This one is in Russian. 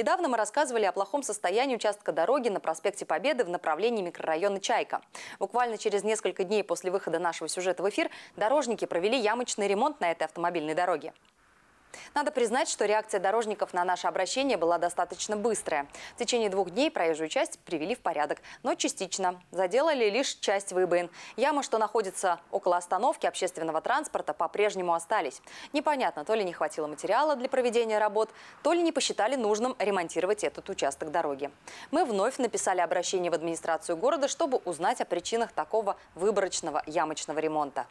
Недавно мы рассказывали о плохом состоянии участка дороги на проспекте Победы в направлении микрорайона Чайка. Буквально через несколько дней после выхода нашего сюжета в эфир дорожники провели ямочный ремонт на этой автомобильной дороге. Надо признать, что реакция дорожников на наше обращение была достаточно быстрая. В течение двух дней проезжую часть привели в порядок, но частично. Заделали лишь часть выбоин. Ямы, что находятся около остановки общественного транспорта, по-прежнему остались. Непонятно, то ли не хватило материала для проведения работ, то ли не посчитали нужным ремонтировать этот участок дороги. Мы вновь написали обращение в администрацию города, чтобы узнать о причинах такого выборочного ямочного ремонта.